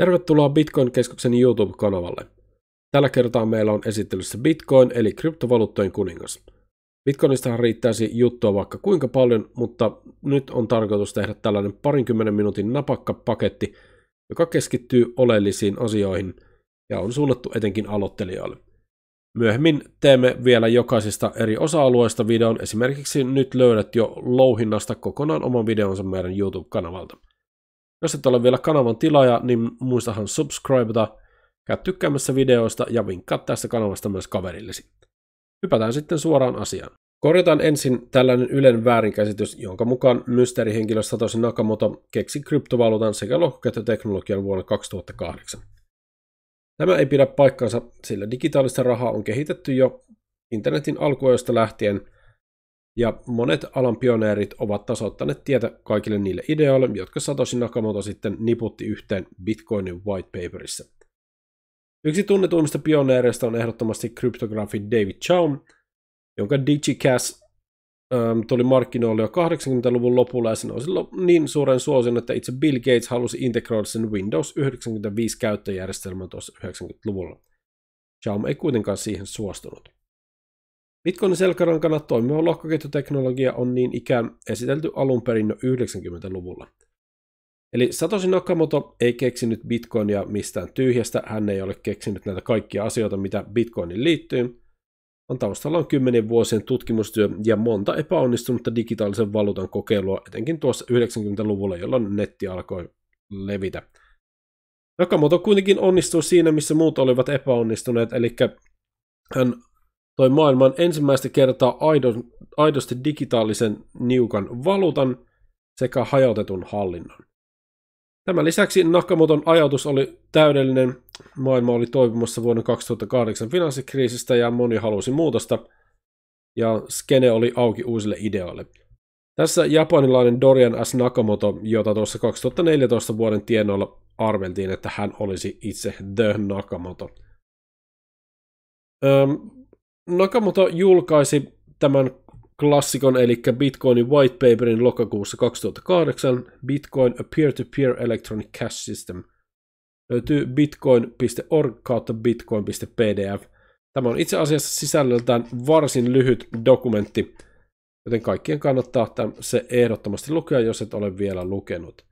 Tervetuloa Bitcoin-keskuksen YouTube-kanavalle. Tällä kertaa meillä on esittelyssä Bitcoin eli kryptovaluuttojen kuningas. Bitcoinista riittäisi juttua vaikka kuinka paljon, mutta nyt on tarkoitus tehdä tällainen parinkymmenen minuutin napakka paketti, joka keskittyy oleellisiin asioihin ja on suunnattu etenkin aloittelijoille. Myöhemmin teemme vielä jokaisesta eri osa alueista videon, esimerkiksi nyt löydät jo louhinnasta kokonaan oman videonsa meidän YouTube-kanavalta. Jos et ole vielä kanavan tilaaja, niin muistahan subscribeta, käy tykkäämässä videoista ja vinkkaa tästä kanavasta myös kaverillesi. Hypätään sitten suoraan asiaan. Korjataan ensin tällainen Ylen väärinkäsitys, jonka mukaan mysteerihenkilö Satoshi Nakamoto keksi kryptovaluutan sekä lohkoketjuteknologian vuonna 2008. Tämä ei pidä paikkaansa, sillä digitaalista rahaa on kehitetty jo internetin alkuajoista lähtien – ja monet alan pioneerit ovat tasoittaneet tietä kaikille niille ideoille, jotka Satoshi Nakamoto sitten niputti yhteen Bitcoinin whitepaperissa. Yksi tunnetuimmista pioneereista on ehdottomasti kryptografi David Chaum, jonka DigiCash äm, tuli markkinoille jo 80-luvun lopulla ja se silloin niin suuren suosion, että itse Bill Gates halusi integroida sen Windows 95 käyttöjärjestelmän tuossa 90-luvulla. Chaum ei kuitenkaan siihen suostunut. Bitcoinin selkärankana toimiva lohkoketjuteknologia on niin ikään esitelty alun perin jo 90-luvulla. Eli Satoshi Nakamoto ei keksinyt bitcoinia mistään tyhjästä, hän ei ole keksinyt näitä kaikkia asioita, mitä bitcoinin liittyy. On taustalla on kymmenen vuosien tutkimustyö ja monta epäonnistunutta digitaalisen valuutan kokeilua, etenkin tuossa 90-luvulla, jolloin netti alkoi levitä. Nakamoto kuitenkin onnistui siinä, missä muut olivat epäonnistuneet, eli hän toi maailman ensimmäistä kertaa aidon, aidosti digitaalisen niukan valuutan sekä hajautetun hallinnon. Tämän lisäksi Nakamoton ajatus oli täydellinen. Maailma oli toipumassa vuonna 2008 finanssikriisistä ja moni halusi muutosta, ja skene oli auki uusille ideoille. Tässä japanilainen Dorian S. Nakamoto, jota tuossa 2014 vuoden tienoilla arveltiin, että hän olisi itse The Nakamoto. Öm, Nakamoto julkaisi tämän klassikon, eli Bitcoinin white paperin lokakuussa 2008, Bitcoin a peer-to-peer electronic cash system. Löytyy bitcoin.org kautta bitcoin.pdf. Tämä on itse asiassa sisällöltään varsin lyhyt dokumentti, joten kaikkien kannattaa tämän se ehdottomasti lukea, jos et ole vielä lukenut.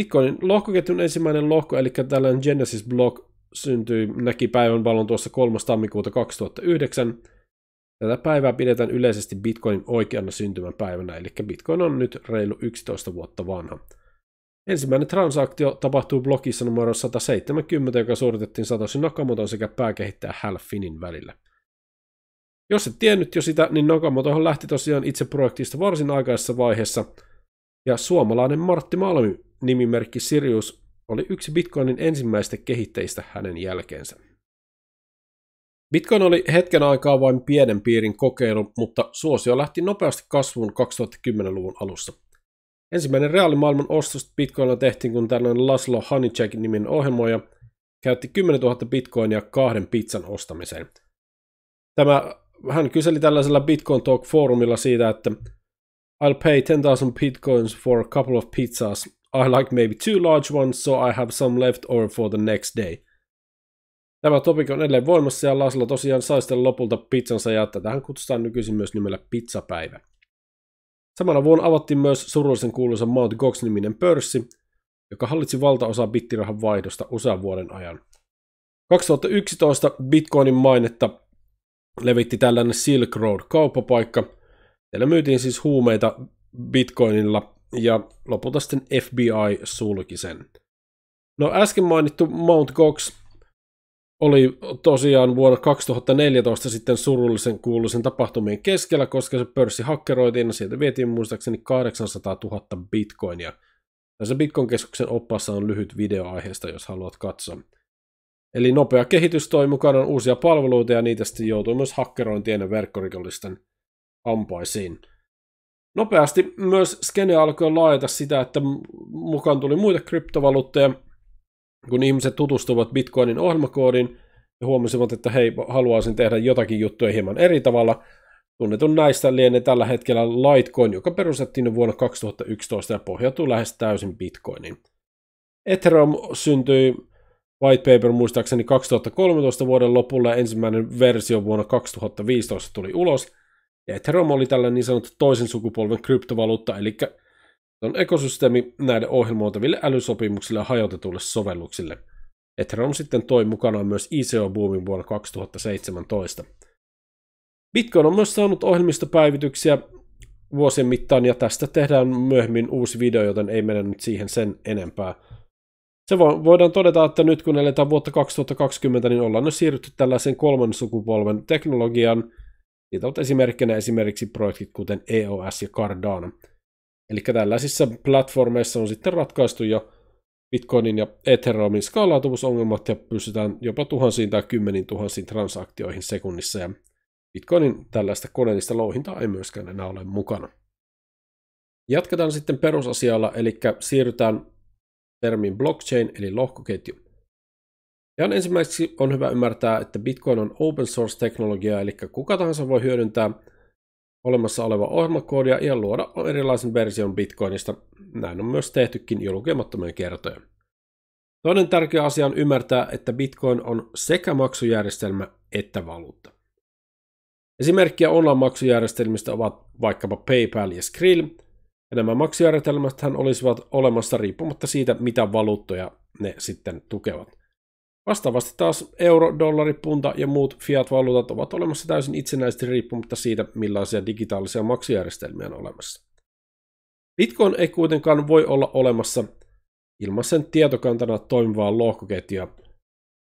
Bitcoinin lohkoketjun ensimmäinen lohko, eli tällainen Genesis Block syntyi, näki päivän valon tuossa 3. tammikuuta 2009. Tätä päivää pidetään yleisesti Bitcoinin oikeana syntymäpäivänä, eli Bitcoin on nyt reilu 11 vuotta vanha. Ensimmäinen transaktio tapahtuu blogissa numero 170, joka suoritettiin Satoshi Nakamoton sekä pääkehittäjä Hal Finin välillä. Jos et tiennyt jo sitä, niin Nakamotohan lähti tosiaan itse projektista varsin aikaisessa vaiheessa, ja suomalainen Martti Malmi nimimerkki Sirius oli yksi Bitcoinin ensimmäistä kehittäjistä hänen jälkeensä. Bitcoin oli hetken aikaa vain pienen piirin kokeilu, mutta suosio lähti nopeasti kasvuun 2010-luvun alussa. Ensimmäinen reaalimaailman ostos Bitcoinilla tehtiin, kun tällainen Laszlo Honeycheck-niminen ohjelmoija käytti 10 000 bitcoinia kahden pizzan ostamiseen. Tämä, hän kyseli tällaisella Bitcoin Talk-foorumilla siitä, että I'll pay 10,000 bitcoins for a couple of pizzas, I like maybe two large ones, so I have some left or for the next day. Tämä topic on edelleen voimassa ja Lasilla tosiaan sai sitten lopulta pizzansa ja tähän kutsutaan nykyisin myös nimellä pizzapäivä. Samana vuonna avattiin myös surullisen kuuluisa Mount Gox-niminen pörssi, joka hallitsi valtaosa bittirahan vaihdosta usean vuoden ajan. 2011 Bitcoinin mainetta levitti tällainen Silk Road kauppapaikka. Siellä myytiin siis huumeita Bitcoinilla ja lopulta sitten FBI sulki sen. No äsken mainittu Mount Cox oli tosiaan vuonna 2014 sitten surullisen kuuluisen tapahtumien keskellä, koska se pörssi hakkeroitiin ja no, sieltä vietiin muistaakseni 800 000 bitcoinia. Tässä Bitcoin-keskuksen oppaassa on lyhyt video aiheesta, jos haluat katsoa. Eli nopea kehitys toi mukana uusia palveluita ja niitä sitten joutui myös hakkerointien ja verkkorikollisten ampaisiin. Nopeasti myös skene alkoi laajata sitä, että mukaan tuli muita kryptovaluutteja, kun ihmiset tutustuvat Bitcoinin ohjelmakoodiin ja huomasivat, että hei, haluaisin tehdä jotakin juttuja hieman eri tavalla. Tunnetun näistä lienee tällä hetkellä Litecoin, joka perustettiin vuonna 2011 ja pohjautuu lähes täysin Bitcoiniin. Ethereum syntyi white paper muistaakseni 2013 vuoden lopulla ja ensimmäinen versio vuonna 2015 tuli ulos – Ethereum oli tällainen niin sanottu toisen sukupolven kryptovaluutta, eli on ekosysteemi näiden ohjelmoitaville älysopimuksille ja hajotetuille sovelluksille. Ethereum sitten toi mukanaan myös ICO-boomin vuonna 2017. Bitcoin on myös saanut ohjelmistopäivityksiä vuosien mittaan ja tästä tehdään myöhemmin uusi video, joten ei mene nyt siihen sen enempää. Se vo- voidaan todeta, että nyt kun eletään vuotta 2020, niin ollaan jo siirrytty tällaisen kolmannen sukupolven teknologian – siitä on esimerkkinä esimerkiksi projektit kuten EOS ja Cardano. Eli tällaisissa platformeissa on sitten ratkaistu jo Bitcoinin ja Ethereumin skaalautuvuusongelmat ja pystytään jopa tuhansiin tai kymmeniin tuhansiin transaktioihin sekunnissa ja Bitcoinin tällaista koneellista louhintaa ei myöskään enää ole mukana. Jatketaan sitten perusasialla, eli siirrytään termiin blockchain eli lohkoketju. Ihan ensimmäiseksi on hyvä ymmärtää, että Bitcoin on open source teknologia, eli kuka tahansa voi hyödyntää olemassa olevaa ohjelmakoodia ja luoda erilaisen version Bitcoinista. Näin on myös tehtykin jo lukemattomia kertoja. Toinen tärkeä asia on ymmärtää, että Bitcoin on sekä maksujärjestelmä että valuutta. Esimerkkiä online-maksujärjestelmistä ovat vaikkapa PayPal ja Skrill, ja nämä maksujärjestelmät olisivat olemassa riippumatta siitä, mitä valuuttoja ne sitten tukevat. Vastaavasti taas euro, dollari, punta ja muut fiat-valuutat ovat olemassa täysin itsenäisesti riippumatta siitä, millaisia digitaalisia maksujärjestelmiä on olemassa. Bitcoin ei kuitenkaan voi olla olemassa ilman sen tietokantana toimivaa lohkoketjua.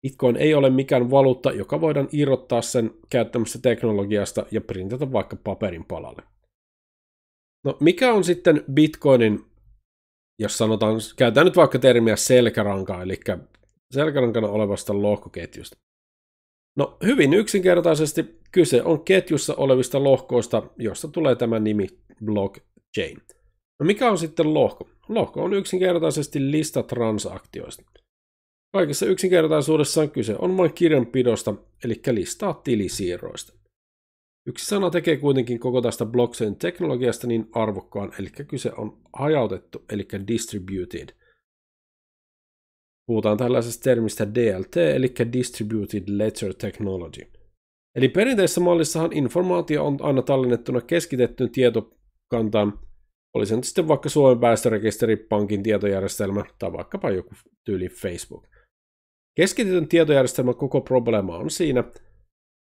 Bitcoin ei ole mikään valuutta, joka voidaan irrottaa sen käyttämästä teknologiasta ja printata vaikka paperin palalle. No mikä on sitten Bitcoinin, jos sanotaan, käytetään nyt vaikka termiä selkäranka, eli selkärankana olevasta lohkoketjusta. No hyvin yksinkertaisesti kyse on ketjussa olevista lohkoista, josta tulee tämä nimi blockchain. No mikä on sitten lohko? Lohko on yksinkertaisesti lista transaktioista. Kaikessa yksinkertaisuudessaan kyse on vain kirjanpidosta, eli listaa tilisiirroista. Yksi sana tekee kuitenkin koko tästä blockchain-teknologiasta niin arvokkaan, eli kyse on hajautettu, eli distributed – Puhutaan tällaisesta termistä DLT, eli Distributed Ledger Technology. Eli perinteisessä mallissahan informaatio on aina tallennettuna keskitettyyn tietokantaan, oli se nyt sitten vaikka Suomen päästörekisteri, pankin tietojärjestelmä tai vaikkapa joku tyyli Facebook. Keskitetyn tietojärjestelmän koko probleema on siinä,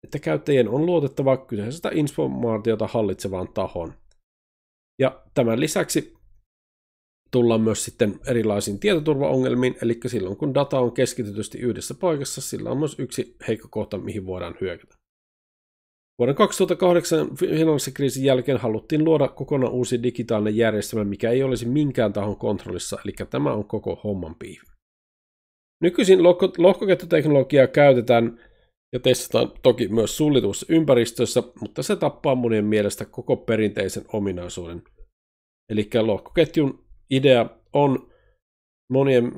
että käyttäjien on luotettava kyseisestä informaatiota hallitsevaan tahoon. Ja tämän lisäksi tullaan myös sitten erilaisiin tietoturvaongelmiin, eli silloin kun data on keskitetysti yhdessä paikassa, sillä on myös yksi heikko kohta, mihin voidaan hyökätä. Vuoden 2008 finanssikriisin jälkeen haluttiin luoda kokonaan uusi digitaalinen järjestelmä, mikä ei olisi minkään tahon kontrollissa, eli tämä on koko homman piivi. Nykyisin lohko- lohkoketjuteknologiaa käytetään ja testataan toki myös suljetussa ympäristössä, mutta se tappaa monien mielestä koko perinteisen ominaisuuden. Eli lohkoketjun idea on monien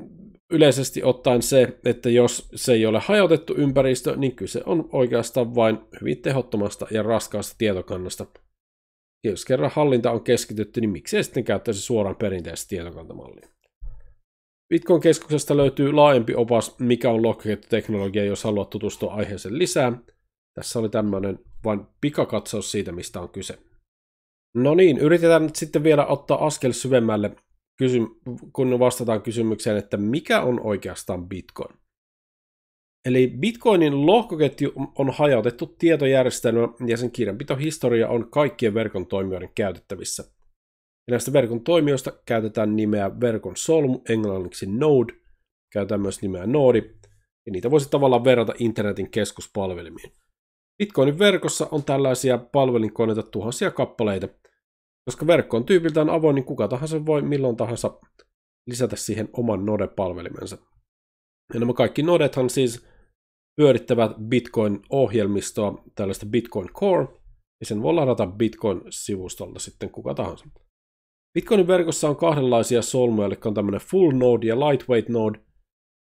yleisesti ottaen se, että jos se ei ole hajautettu ympäristö, niin kyse on oikeastaan vain hyvin tehottomasta ja raskaasta tietokannasta. Ja jos kerran hallinta on keskitytty, niin miksei sitten käyttäisi suoraan perinteistä tietokantamallia. Bitcoin-keskuksesta löytyy laajempi opas, mikä on lokkiketjuteknologia, jos haluat tutustua aiheeseen lisää. Tässä oli tämmöinen vain pikakatsaus siitä, mistä on kyse. No niin, yritetään nyt sitten vielä ottaa askel syvemmälle kysym- kun vastataan kysymykseen, että mikä on oikeastaan Bitcoin. Eli Bitcoinin lohkoketju on hajautettu tietojärjestelmä ja sen kirjanpitohistoria on kaikkien verkon toimijoiden käytettävissä. Ja näistä verkon toimijoista käytetään nimeä verkon solmu, englanniksi node, käytetään myös nimeä noodi, ja niitä voisi tavallaan verrata internetin keskuspalvelimiin. Bitcoinin verkossa on tällaisia palvelinkoneita tuhansia kappaleita, koska verkko on tyypiltään avoin, niin kuka tahansa voi milloin tahansa lisätä siihen oman Node-palvelimensa. Ja nämä kaikki Nodethan siis pyörittävät Bitcoin-ohjelmistoa, tällaista Bitcoin Core, ja sen voi ladata Bitcoin-sivustolta sitten kuka tahansa. Bitcoinin verkossa on kahdenlaisia solmuja, eli on tämmöinen Full Node ja Lightweight Node.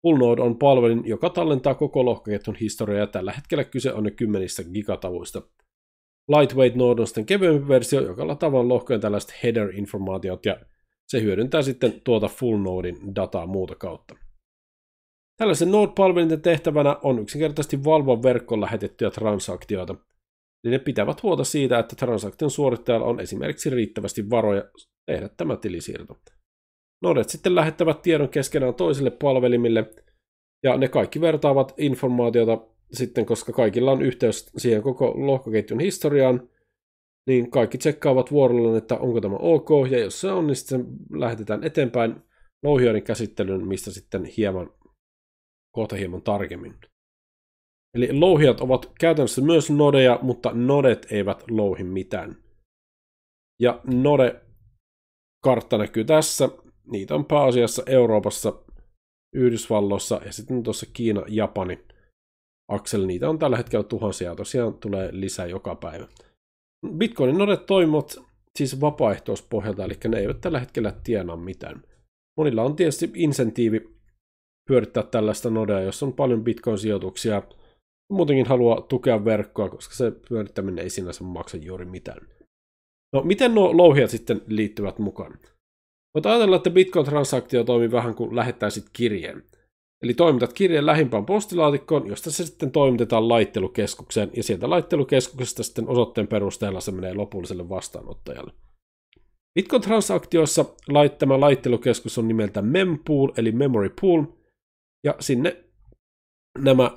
Full Node on palvelin, joka tallentaa koko lohkoketjun historiaa, ja tällä hetkellä kyse on jo kymmenistä gigatavuista – lightweight Nordosten kevyempi versio, joka latavaa lohkojen tällaiset header-informaatiot ja se hyödyntää sitten tuota full nordin dataa muuta kautta. Tällaisen Node-palvelinten tehtävänä on yksinkertaisesti valvoa verkkoon lähetettyjä transaktioita. Eli ne pitävät huolta siitä, että transaktion suorittajalla on esimerkiksi riittävästi varoja tehdä tämä tilisiirto. Nodet sitten lähettävät tiedon keskenään toisille palvelimille, ja ne kaikki vertaavat informaatiota sitten, koska kaikilla on yhteys siihen koko lohkoketjun historiaan, niin kaikki tsekkaavat vuorollaan, että onko tämä ok, ja jos se on, niin sitten lähetetään eteenpäin louhioiden käsittelyyn, mistä sitten hieman, kohta hieman tarkemmin. Eli louhijat ovat käytännössä myös nodeja, mutta nodet eivät louhi mitään. Ja node-kartta näkyy tässä. Niitä on pääasiassa Euroopassa, Yhdysvalloissa ja sitten tuossa Kiina, Japani Axel Niitä on tällä hetkellä tuhansia tosiaan tulee lisää joka päivä. Bitcoinin nodet toimivat siis vapaaehtoispohjalta, eli ne eivät tällä hetkellä tienaa mitään. Monilla on tietysti insentiivi pyörittää tällaista nodea, jos on paljon Bitcoin-sijoituksia. Muutenkin haluaa tukea verkkoa, koska se pyörittäminen ei sinänsä maksa juuri mitään. No, miten nuo louhijat sitten liittyvät mukaan? Voit ajatella, että Bitcoin-transaktio toimii vähän kuin lähettäisit kirjeen. Eli toimitat kirjeen lähimpään postilaatikkoon, josta se sitten toimitetaan laittelukeskukseen, ja sieltä laittelukeskuksesta sitten osoitteen perusteella se menee lopulliselle vastaanottajalle. Bitcoin-transaktioissa laittama laittelukeskus on nimeltä Mempool, eli Memory Pool, ja sinne nämä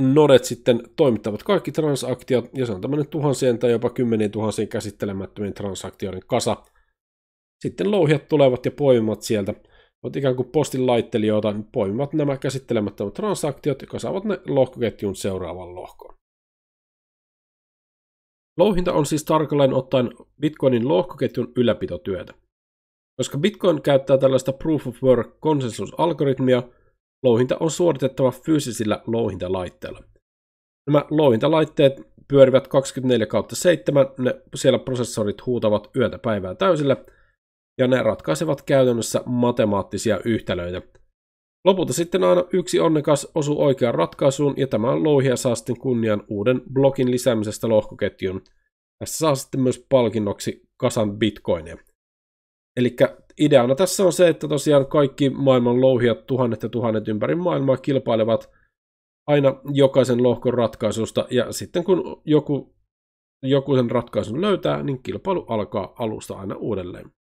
nodet sitten toimittavat kaikki transaktiot, ja se on tämmöinen tuhansien tai jopa kymmenien tuhansien käsittelemättömien transaktioiden kasa. Sitten louhijat tulevat ja poimivat sieltä – ovat ikään kuin postin laittelijoita, niin poimivat nämä käsittelemättömät transaktiot jotka saavat ne lohkoketjun seuraavan lohkoon. Louhinta on siis tarkalleen ottaen Bitcoinin lohkoketjun ylläpitotyötä. Koska Bitcoin käyttää tällaista proof of work konsensusalgoritmia, louhinta on suoritettava fyysisillä louhintalaitteilla. Nämä louhintalaitteet pyörivät 24 7, ne siellä prosessorit huutavat yötä päivää täysillä – ja ne ratkaisevat käytännössä matemaattisia yhtälöitä. Lopulta sitten aina yksi onnekas osuu oikeaan ratkaisuun ja tämä louhia saa sitten kunnian uuden blokin lisäämisestä lohkoketjun. Tässä saa sitten myös palkinnoksi kasan bitcoinia. Eli ideana tässä on se, että tosiaan kaikki maailman louhijat, tuhannet ja tuhannet ympäri maailmaa kilpailevat aina jokaisen lohkon ratkaisusta ja sitten kun joku, joku sen ratkaisun löytää, niin kilpailu alkaa alusta aina uudelleen.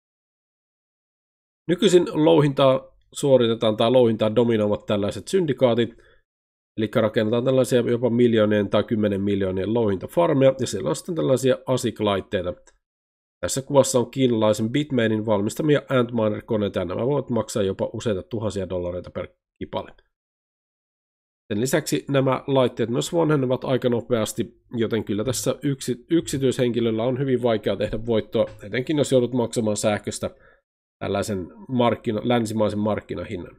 Nykyisin louhintaa suoritetaan tai louhintaa dominoivat tällaiset syndikaatit, eli rakennetaan tällaisia jopa miljoonien tai kymmenen miljoonien louhintafarmeja, ja siellä on sitten tällaisia ASIC-laitteita. Tässä kuvassa on kiinalaisen Bitmainin valmistamia Antminer-koneita, ja nämä voivat maksaa jopa useita tuhansia dollareita per kipale. Sen lisäksi nämä laitteet myös vanhenevat aika nopeasti, joten kyllä tässä yksi, yksityishenkilöllä on hyvin vaikea tehdä voittoa, etenkin jos joudut maksamaan sähköstä tällaisen markkino, länsimaisen markkinahinnan.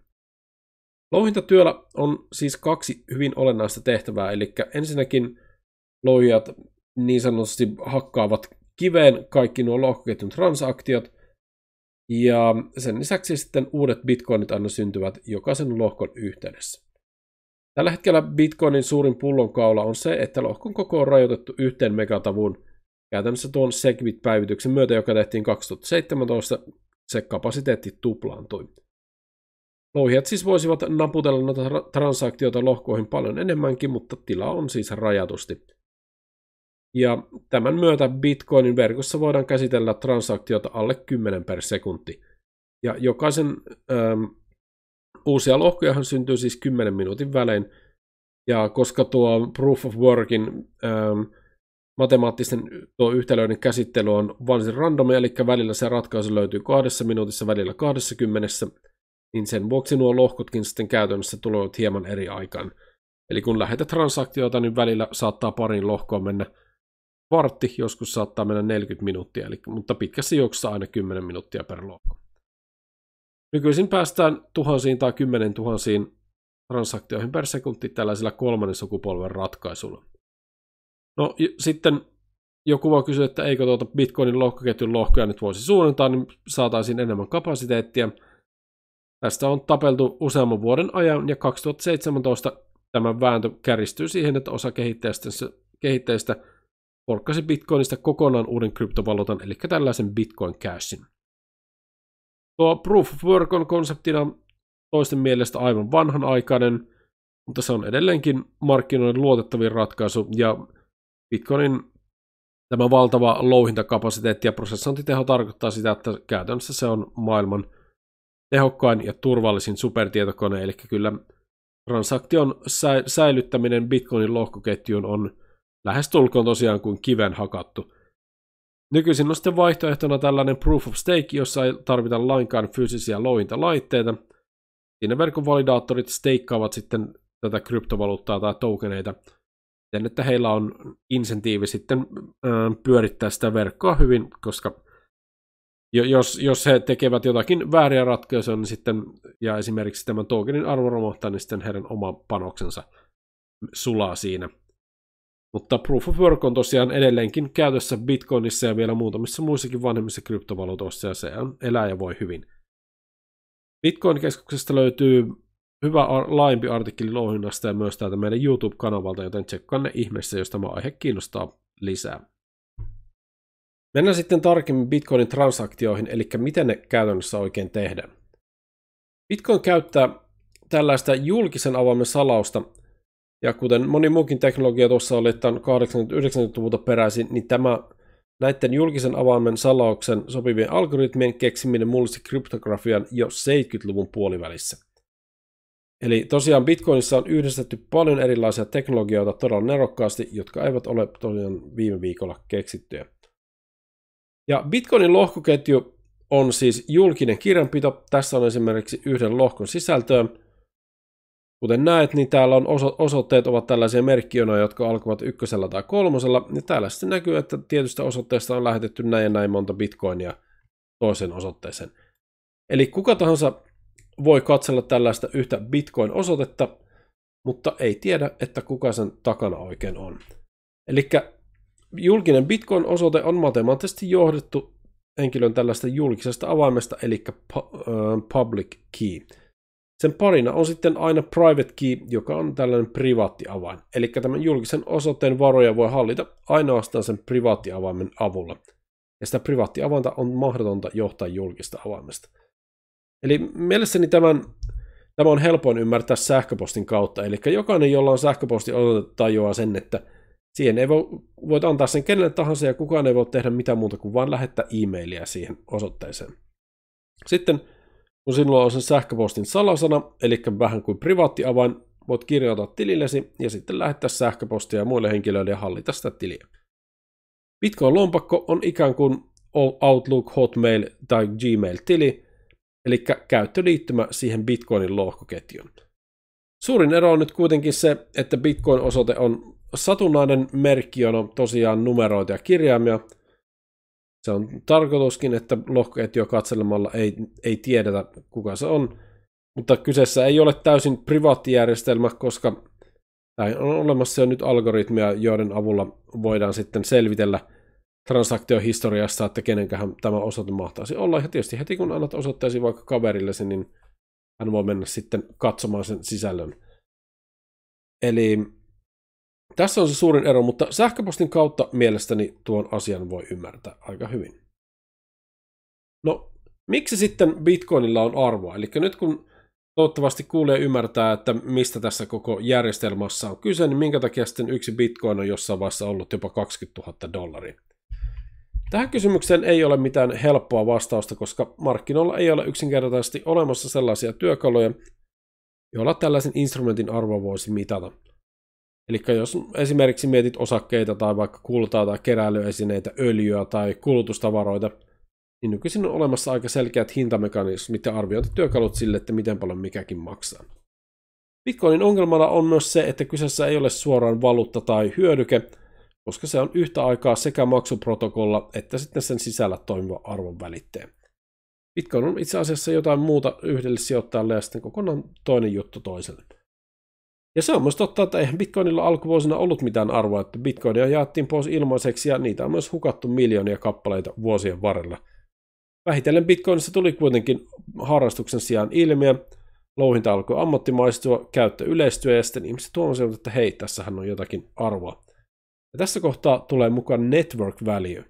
Louhintatyöllä on siis kaksi hyvin olennaista tehtävää, eli ensinnäkin louhijat niin sanotusti hakkaavat kiveen kaikki nuo lohkoketjun transaktiot, ja sen lisäksi sitten uudet bitcoinit aina syntyvät jokaisen lohkon yhteydessä. Tällä hetkellä bitcoinin suurin pullonkaula on se, että lohkon koko on rajoitettu yhteen megatavuun, käytännössä tuon Segwit-päivityksen myötä, joka tehtiin 2017, se kapasiteetti tuplaantui. Louhijat siis voisivat naputella noita transaktioita lohkoihin paljon enemmänkin, mutta tila on siis rajatusti. Ja tämän myötä Bitcoinin verkossa voidaan käsitellä transaktiota alle 10 per sekunti. Ja jokaisen äm, uusia lohkojahan syntyy siis 10 minuutin välein. Ja koska tuo Proof of Workin äm, matemaattisten tuo yhtälöiden käsittely on varsin randomi, eli välillä se ratkaisu löytyy kahdessa minuutissa, välillä kymmenessä. niin sen vuoksi nuo lohkotkin sitten käytännössä tulevat hieman eri aikaan. Eli kun lähetät transaktioita, niin välillä saattaa parin lohkoon mennä vartti, joskus saattaa mennä 40 minuuttia, eli, mutta pitkässä juoksussa aina 10 minuuttia per lohko. Nykyisin päästään tuhansiin tai kymmenen tuhansiin transaktioihin per sekunti tällaisilla kolmannen sukupolven ratkaisulla. No sitten joku voi kysyä, että eikö tuota Bitcoinin lohkoketjun lohkoja nyt voisi suunnata niin saataisiin enemmän kapasiteettia. Tästä on tapeltu useamman vuoden ajan ja 2017 tämä vääntö kärjistyy siihen, että osa kehittäjistä, kehittäjistä polkkasi Bitcoinista kokonaan uuden kryptovaluutan, eli tällaisen Bitcoin Cashin. Tuo Proof of Work on konseptina toisten mielestä aivan vanhanaikainen, mutta se on edelleenkin markkinoiden luotettavin ratkaisu ja Bitcoinin tämä valtava louhintakapasiteetti ja prosessointiteho tarkoittaa sitä, että käytännössä se on maailman tehokkain ja turvallisin supertietokone, eli kyllä transaktion sä- säilyttäminen Bitcoinin lohkoketjuun on lähes tulkoon tosiaan kuin kiven hakattu. Nykyisin on sitten vaihtoehtona tällainen proof of stake, jossa ei tarvita lainkaan fyysisiä louhintalaitteita. Siinä verkon validaattorit steikkaavat sitten tätä kryptovaluuttaa tai tokeneita – siten, että heillä on insentiivi sitten pyörittää sitä verkkoa hyvin, koska jos, jos he tekevät jotakin vääriä ratkaisuja, niin sitten, ja esimerkiksi tämän tokenin arvo romahtaa, niin sitten heidän oma panoksensa sulaa siinä. Mutta Proof of Work on tosiaan edelleenkin käytössä Bitcoinissa ja vielä muutamissa muissakin vanhemmissa kryptovaluutoissa, ja se on elää ja voi hyvin. Bitcoin-keskuksesta löytyy Hyvä ar- laajempi artikkeli louhinnasta ja myös täältä meidän YouTube-kanavalta, joten tsekkaan ne ihmeessä, jos tämä aihe kiinnostaa lisää. Mennään sitten tarkemmin Bitcoinin transaktioihin, eli miten ne käytännössä oikein tehdään. Bitcoin käyttää tällaista julkisen avaimen salausta, ja kuten moni muukin teknologia tuossa oli, että on 80-90-luvulta peräisin, niin tämä näiden julkisen avaimen salauksen sopivien algoritmien keksiminen mullisti kryptografian jo 70-luvun puolivälissä. Eli tosiaan Bitcoinissa on yhdistetty paljon erilaisia teknologioita todella nerokkaasti, jotka eivät ole tosiaan viime viikolla keksittyjä. Ja Bitcoinin lohkoketju on siis julkinen kirjanpito. Tässä on esimerkiksi yhden lohkon sisältöä. Kuten näet, niin täällä on oso- osoitteet ovat tällaisia merkkijonoja, jotka alkavat ykkösellä tai kolmosella. Ja täällä sitten näkyy, että tietystä osoitteesta on lähetetty näin ja näin monta bitcoinia toisen osoitteeseen. Eli kuka tahansa voi katsella tällaista yhtä Bitcoin-osoitetta, mutta ei tiedä, että kuka sen takana oikein on. Eli julkinen Bitcoin-osoite on matemaattisesti johdettu henkilön tällaista julkisesta avaimesta, eli public key. Sen parina on sitten aina private key, joka on tällainen privaattiavain. Eli tämän julkisen osoitteen varoja voi hallita ainoastaan sen privaattiavaimen avulla. Ja sitä privaattiavainta on mahdotonta johtaa julkista avaimesta. Eli mielestäni tämän, tämä on helpoin ymmärtää sähköpostin kautta. Eli jokainen, jolla on sähköposti tajuaa sen, että siihen ei voi, voit antaa sen kenelle tahansa ja kukaan ei voi tehdä mitään muuta kuin vain lähettää e-mailia siihen osoitteeseen. Sitten kun sinulla on sen sähköpostin salasana, eli vähän kuin privaattiavain, voit kirjoittaa tilillesi ja sitten lähettää sähköpostia muille henkilöille ja hallita sitä tiliä. Bitcoin-lompakko on ikään kuin Outlook, Hotmail tai Gmail-tili, eli käyttöliittymä siihen Bitcoinin lohkoketjun. Suurin ero on nyt kuitenkin se, että Bitcoin-osoite on satunnainen merkki, on tosiaan numeroita ja kirjaimia. Se on tarkoituskin, että lohkoketjua katselemalla ei, ei tiedetä, kuka se on. Mutta kyseessä ei ole täysin privaattijärjestelmä, koska on olemassa jo nyt algoritmia, joiden avulla voidaan sitten selvitellä – transaktiohistoriasta, että kenenköhän tämä osoite mahtaisi olla. Ja tietysti heti kun annat osoitteesi vaikka kaverillesi, niin hän voi mennä sitten katsomaan sen sisällön. Eli tässä on se suurin ero, mutta sähköpostin kautta mielestäni tuon asian voi ymmärtää aika hyvin. No, miksi sitten Bitcoinilla on arvoa? Eli nyt kun toivottavasti kuulee ymmärtää, että mistä tässä koko järjestelmässä on kyse, niin minkä takia sitten yksi Bitcoin on jossain vaiheessa ollut jopa 20 000 dollaria. Tähän kysymykseen ei ole mitään helppoa vastausta, koska markkinoilla ei ole yksinkertaisesti olemassa sellaisia työkaluja, joilla tällaisen instrumentin arvo voisi mitata. Eli jos esimerkiksi mietit osakkeita tai vaikka kultaa tai keräilyesineitä, öljyä tai kulutustavaroita, niin nykyisin on olemassa aika selkeät hintamekanismit ja arviointityökalut sille, että miten paljon mikäkin maksaa. Bitcoinin ongelmana on myös se, että kyseessä ei ole suoraan valuutta tai hyödyke, koska se on yhtä aikaa sekä maksuprotokolla että sitten sen sisällä toimiva välitteen. Bitcoin on itse asiassa jotain muuta yhdelle sijoittajalle ja sitten kokonaan toinen juttu toiselle. Ja se on myös totta, että eihän Bitcoinilla alkuvuosina ollut mitään arvoa, että Bitcoinia jaettiin pois ilmaiseksi ja niitä on myös hukattu miljoonia kappaleita vuosien varrella. Vähitellen Bitcoinissa tuli kuitenkin harrastuksen sijaan ilmiö, louhinta alkoi ammattimaistua, käyttö yleistyä ja sitten ihmiset huomasivat, että hei, tässähän on jotakin arvoa. Ja tässä kohtaa tulee mukaan network value.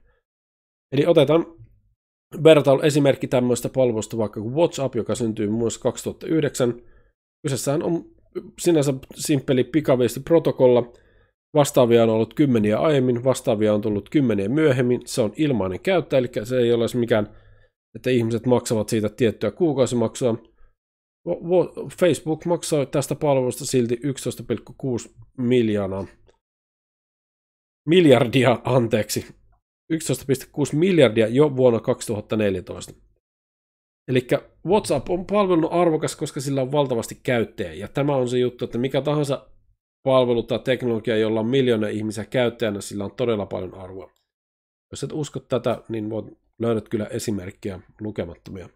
Eli otetaan vertailu esimerkki tämmöistä palvelusta vaikka kuin WhatsApp, joka syntyy muassa 2009. Kyseessähän on um, sinänsä simppeli protokolla. Vastaavia on ollut kymmeniä aiemmin, vastaavia on tullut kymmeniä myöhemmin. Se on ilmainen käyttö, eli se ei ole mikään, että ihmiset maksavat siitä tiettyä kuukausimaksua. Facebook maksoi tästä palvelusta silti 11,6 miljoonaa miljardia, anteeksi, 11,6 miljardia jo vuonna 2014. Eli WhatsApp on palvelun arvokas, koska sillä on valtavasti käyttäjä. Ja tämä on se juttu, että mikä tahansa palvelu tai teknologia, jolla on miljoona ihmisiä käyttäjänä, sillä on todella paljon arvoa. Jos et usko tätä, niin voit, löydät kyllä esimerkkejä lukemattomia.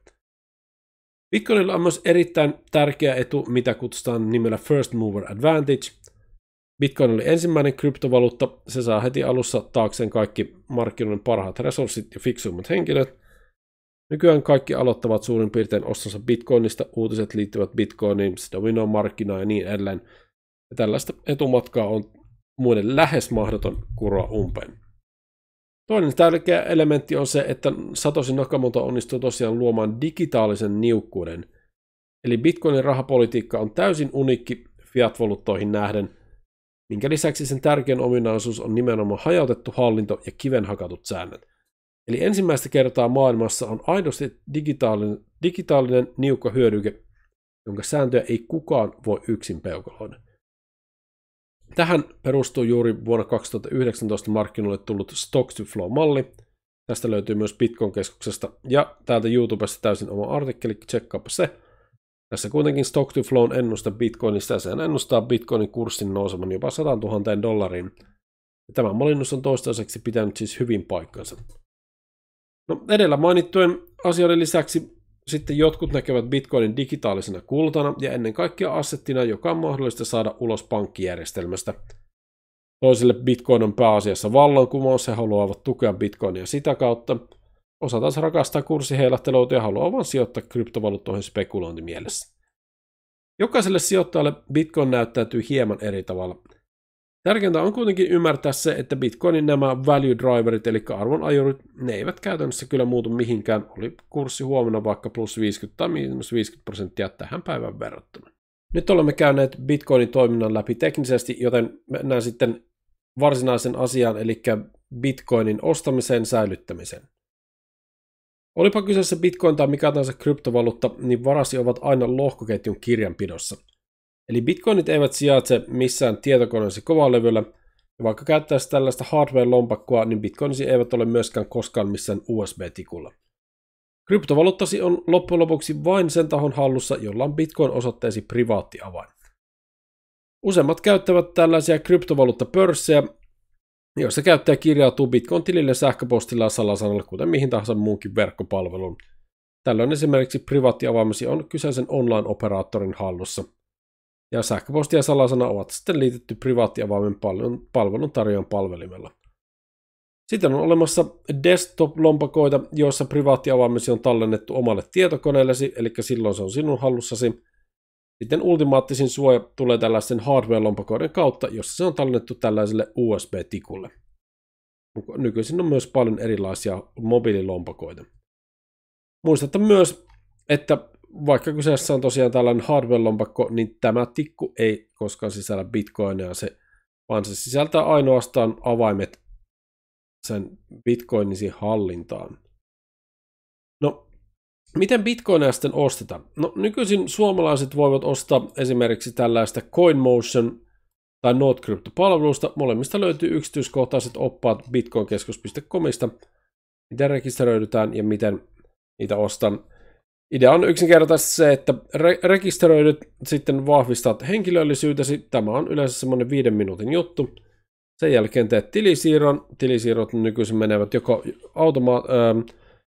Bitcoinilla on myös erittäin tärkeä etu, mitä kutsutaan nimellä First Mover Advantage – Bitcoin oli ensimmäinen kryptovaluutta, se saa heti alussa taakseen kaikki markkinoiden parhaat resurssit ja fiksuimmat henkilöt. Nykyään kaikki aloittavat suurin piirtein ostonsa Bitcoinista, uutiset liittyvät Bitcoiniin, se dominoi markkinaa ja niin edelleen. Ja tällaista etumatkaa on muiden lähes mahdoton kuroa umpeen. Toinen tärkeä elementti on se, että Satoshi Nakamoto onnistuu tosiaan luomaan digitaalisen niukkuuden. Eli Bitcoinin rahapolitiikka on täysin unikki fiat nähden – minkä lisäksi sen tärkein ominaisuus on nimenomaan hajautettu hallinto ja kivenhakatut säännöt. Eli ensimmäistä kertaa maailmassa on aidosti digitaalinen, digitaalinen niukka hyödyke, jonka sääntöjä ei kukaan voi yksin peukaloida. Tähän perustuu juuri vuonna 2019 markkinoille tullut Stock to Flow-malli. Tästä löytyy myös Bitcoin-keskuksesta ja täältä YouTubesta täysin oma artikkeli, tsekkaapa se – tässä kuitenkin stock to flown ennuste Bitcoinista ja sen ennustaa Bitcoinin kurssin nousevan jopa 100 000 dollariin. Ja tämä mallinnus on toistaiseksi pitänyt siis hyvin paikkansa. No, edellä mainittujen asioiden lisäksi sitten jotkut näkevät Bitcoinin digitaalisena kultana ja ennen kaikkea assettina, joka on mahdollista saada ulos pankkijärjestelmästä. Toisille Bitcoin on pääasiassa vallankumous, he haluavat tukea Bitcoinia sitä kautta – Osa taas rakastaa kurssiheilahteluita ja haluaa vain sijoittaa kryptovaluuttoihin spekulointimielessä. Jokaiselle sijoittajalle Bitcoin näyttäytyy hieman eri tavalla. Tärkeintä on kuitenkin ymmärtää se, että Bitcoinin nämä value driverit eli arvonajurit, ne eivät käytännössä kyllä muutu mihinkään, oli kurssi huomenna vaikka plus 50 tai miinus 50 prosenttia tähän päivään verrattuna. Nyt olemme käyneet Bitcoinin toiminnan läpi teknisesti, joten mennään sitten varsinaisen asian, eli Bitcoinin ostamiseen säilyttämiseen. Olipa kyseessä bitcoin tai mikä tahansa kryptovaluutta, niin varasi ovat aina lohkoketjun kirjanpidossa. Eli bitcoinit eivät sijaitse missään tietokoneesi kovalevyllä, ja vaikka käyttäisi tällaista hardware-lompakkoa, niin bitcoinisi eivät ole myöskään koskaan missään USB-tikulla. Kryptovaluuttasi on loppujen lopuksi vain sen tahon hallussa, jolla on bitcoin-osoitteesi privaattiavain. Useimmat käyttävät tällaisia kryptovaluuttapörssejä, jos se käyttäjä kirjautuu Bitcoin-tilille sähköpostilla salasanalla, kuten mihin tahansa muunkin verkkopalvelun. Tällöin esimerkiksi privaattiavaimesi on kyseisen online-operaattorin hallussa. Ja sähköposti ja salasana ovat sitten liitetty privaattiavaimen palvelun tarjoan palvelimella. Sitten on olemassa desktop-lompakoita, joissa privaattiavaimesi on tallennettu omalle tietokoneellesi, eli silloin se on sinun hallussasi – sitten ultimaattisin suoja tulee tällaisten hardware-lompakoiden kautta, jossa se on tallennettu tällaiselle USB-tikulle. Nykyisin on myös paljon erilaisia mobiililompakoita. Muistatte myös, että vaikka kyseessä on tosiaan tällainen hardware-lompakko, niin tämä tikku ei koskaan sisällä bitcoinia, se, vaan se sisältää ainoastaan avaimet sen bitcoinisi hallintaan. No, Miten bitcoinia sitten ostetaan? No, nykyisin suomalaiset voivat ostaa esimerkiksi tällaista CoinMotion tai NordCrypto-palvelusta. Molemmista löytyy yksityiskohtaiset oppaat bitcoinkeskus.comista, miten rekisteröidytään ja miten niitä ostan. Idea on yksinkertaisesti se, että re- rekisteröidyt sitten vahvistat henkilöllisyytesi. Tämä on yleensä semmoinen viiden minuutin juttu. Sen jälkeen teet tilisiirron. Tilisiirrot nykyisin menevät joko automa- ähm,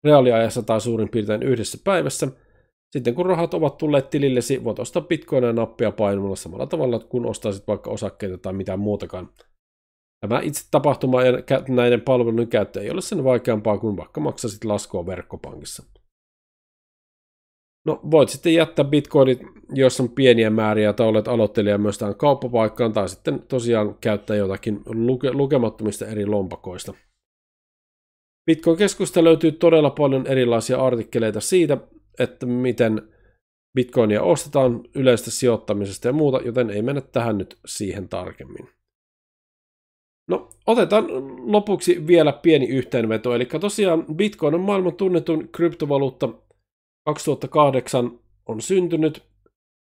Reaaliajassa tai suurin piirtein yhdessä päivässä. Sitten kun rahat ovat tulleet tilillesi, voit ostaa bitcoinia nappia painamalla samalla tavalla kuin ostaisit vaikka osakkeita tai mitään muutakaan. Tämä itse tapahtuma ja näiden palvelujen käyttö ei ole sen vaikeampaa kuin vaikka maksasit laskua verkkopankissa. No voit sitten jättää bitcoinit, jos on pieniä määriä tai olet aloittelija myös tähän kauppapaikkaan tai sitten tosiaan käyttää jotakin luke- lukemattomista eri lompakoista. Bitcoin-keskusta löytyy todella paljon erilaisia artikkeleita siitä, että miten bitcoinia ostetaan yleistä sijoittamisesta ja muuta, joten ei mennä tähän nyt siihen tarkemmin. No, otetaan lopuksi vielä pieni yhteenveto. Eli tosiaan Bitcoin on maailman tunnetun kryptovaluutta. 2008 on syntynyt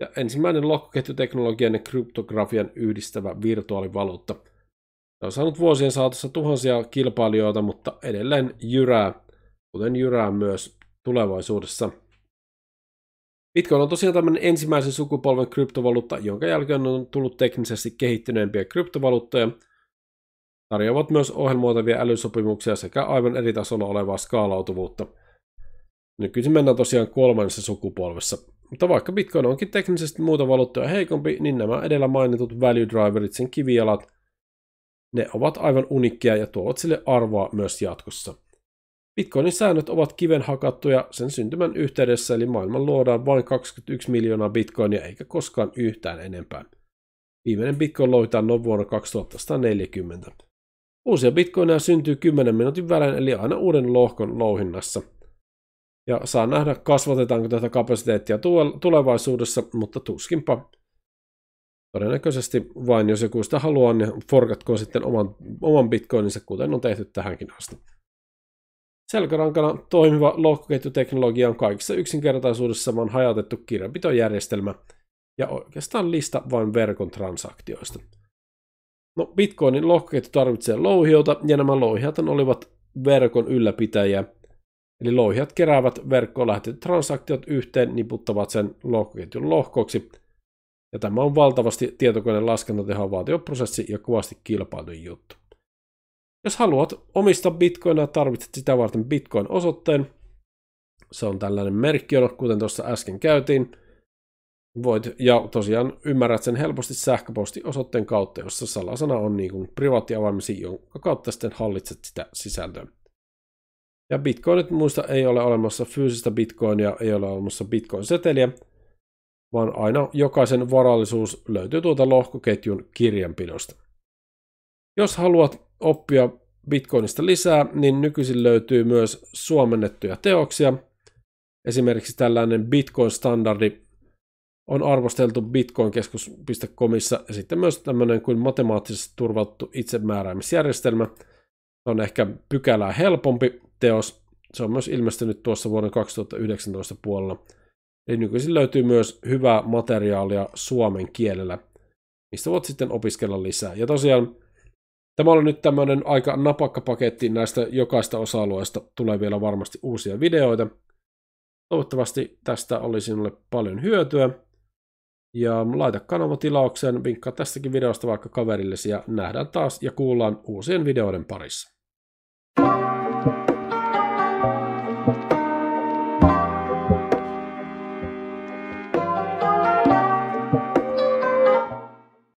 ja ensimmäinen lohkoketjuteknologian ja kryptografian yhdistävä virtuaalivaluutta – ne on saanut vuosien saatossa tuhansia kilpailijoita, mutta edelleen jyrää, kuten jyrää myös tulevaisuudessa. Bitcoin on tosiaan tämmöinen ensimmäisen sukupolven kryptovaluutta, jonka jälkeen on tullut teknisesti kehittyneempiä kryptovaluuttoja, tarjoavat myös ohjelmoitavia älysopimuksia sekä aivan eri tasolla olevaa skaalautuvuutta. Nykyisin mennään tosiaan kolmannessa sukupolvessa. Mutta vaikka Bitcoin onkin teknisesti muuta valuuttoja heikompi, niin nämä edellä mainitut value driverit, sen kivijalat, ne ovat aivan unikkia ja tuovat sille arvoa myös jatkossa. Bitcoinin säännöt ovat kiven hakattuja sen syntymän yhteydessä, eli maailman luodaan vain 21 miljoonaa bitcoinia eikä koskaan yhtään enempää. Viimeinen bitcoin loitaan noin vuonna 2140. Uusia bitcoineja syntyy 10 minuutin välein, eli aina uuden lohkon louhinnassa. Ja saa nähdä, kasvatetaanko tätä kapasiteettia tulevaisuudessa, mutta tuskinpa todennäköisesti vain jos joku sitä haluaa, niin forkatkoon sitten oman, oman bitcoininsa, kuten on tehty tähänkin asti. Selkärankana toimiva lohkoketjuteknologia on kaikissa yksinkertaisuudessa vaan hajautettu kirjanpitojärjestelmä ja oikeastaan lista vain verkon transaktioista. No, Bitcoinin lohkoketju tarvitsee louhiota ja nämä louhijat olivat verkon ylläpitäjiä. Eli louhijat keräävät verkkoon lähetetyt transaktiot yhteen, niputtavat sen lohkoketjun lohkoksi – ja tämä on valtavasti tietokoneen laskentatehon vaatioprosessi prosessi ja kovasti kilpailun juttu. Jos haluat omistaa bitcoinia, tarvitset sitä varten bitcoin-osoitteen. Se on tällainen merkki, kuten tuossa äsken käytiin. Voit, ja tosiaan ymmärrät sen helposti sähköpostiosoitteen kautta, jossa salasana on niin kuin privaattiavaimisi, jonka kautta sitten hallitset sitä sisältöä. Ja bitcoinit muista ei ole olemassa fyysistä bitcoinia, ei ole olemassa bitcoin-seteliä, vaan aina jokaisen varallisuus löytyy tuolta lohkoketjun kirjanpidosta. Jos haluat oppia Bitcoinista lisää, niin nykyisin löytyy myös suomennettuja teoksia. Esimerkiksi tällainen Bitcoin-standardi on arvosteltu bitcoinkeskus.comissa ja sitten myös tämmöinen kuin matemaattisesti turvattu itsemääräämisjärjestelmä. Se on ehkä pykälää helpompi teos. Se on myös ilmestynyt tuossa vuoden 2019 puolella. Eli nykyisin löytyy myös hyvää materiaalia suomen kielellä, mistä voit sitten opiskella lisää. Ja tosiaan Tämä oli nyt tämmöinen aika napakka paketti näistä jokaista osa alueista Tulee vielä varmasti uusia videoita. Toivottavasti tästä oli sinulle paljon hyötyä. Ja laita kanava tilaukseen, vinkkaa tästäkin videosta vaikka kaverillesi ja nähdään taas ja kuullaan uusien videoiden parissa.